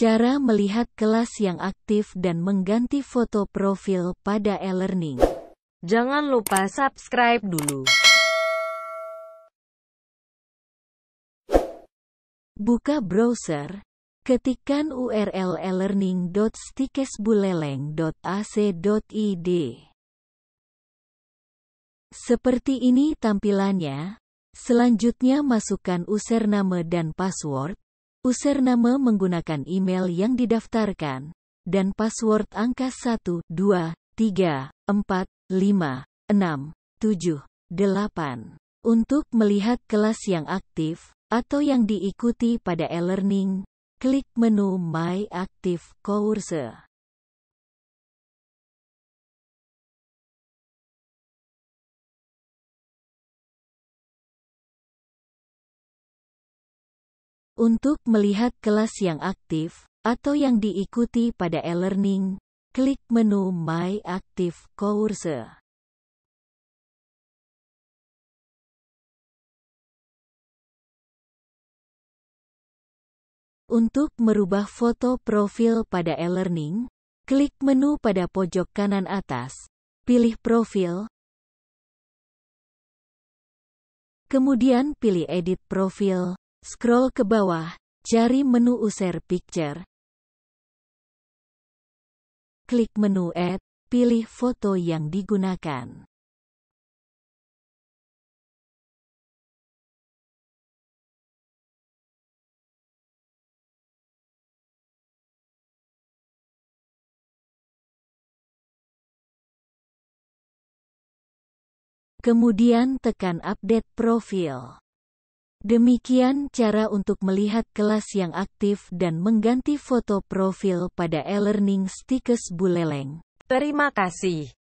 Cara melihat kelas yang aktif dan mengganti foto profil pada e-learning. Jangan lupa subscribe dulu. Buka browser, ketikkan URL e-learning.stikesbuleleng.ac.id. Seperti ini tampilannya. Selanjutnya masukkan username dan password, User nama menggunakan email yang didaftarkan, dan password angka 1, 2, 3, 4, 5, 6, 7, 8. Untuk melihat kelas yang aktif, atau yang diikuti pada e-learning, klik menu My Active Course. Untuk melihat kelas yang aktif atau yang diikuti pada e-learning, klik menu My Active Course. Untuk merubah foto profil pada e-learning, klik menu pada pojok kanan atas, pilih profil, kemudian pilih edit profil, Scroll ke bawah, cari menu User Picture. Klik menu Add, pilih foto yang digunakan. Kemudian tekan Update Profil. Demikian cara untuk melihat kelas yang aktif dan mengganti foto profil pada e-learning stikes buleleng. Terima kasih.